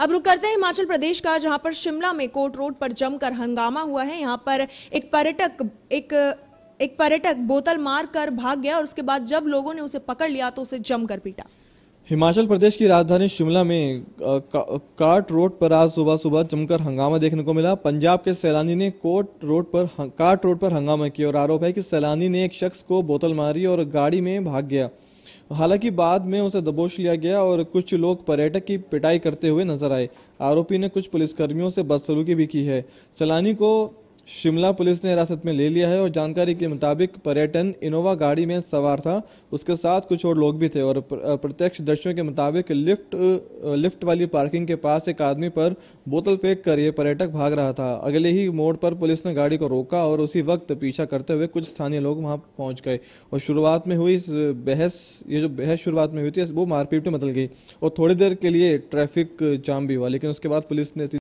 अब रुक करते हैं हिमाचल प्रदेश का जहां पर शिमला में कोर्ट रोड पर जमकर हंगामा हुआ है यहां पर एक पर्यटक एक एक पर्यटक बोतल मार कर भाग गया और उसके बाद जब लोगों ने उसे पकड़ लिया तो उसे जमकर पीटा हिमाचल प्रदेश की राजधानी शिमला में का, कार्ट रोड पर आज सुबह सुबह जमकर हंगामा देखने को मिला पंजाब के सैलानी ने कोट रोड पर कार्ट रोड पर हंगामा किया और आरोप है कि सैलानी ने एक शख्स को बोतल मारी और गाड़ी में भाग गया हालांकि बाद में उसे दबोच लिया गया और कुछ लोग पर्यटक की पिटाई करते हुए नजर आए आरोपी ने कुछ पुलिसकर्मियों से बदसलूकी भी की है चलानी को शिमला पुलिस ने हिरासत में ले लिया है और जानकारी के मुताबिक पर्यटन इनोवा गाड़ी में सवार था उसके साथ कुछ और लोग भी थे और प्रत्यक्ष दर्शियों के मुताबिक लिफ्ट लिफ्ट वाली पार्किंग के पास एक आदमी पर बोतल फेंक कर ये पर्यटक भाग रहा था अगले ही मोड़ पर पुलिस ने गाड़ी को रोका और उसी वक्त पीछा करते हुए कुछ स्थानीय लोग वहाँ पहुँच गए और शुरुआत में हुई इस बहस ये जो बहस शुरुआत में हुई थी वो मारपीट में बदल गई और थोड़ी देर के लिए ट्रैफिक जाम भी हुआ लेकिन उसके बाद पुलिस ने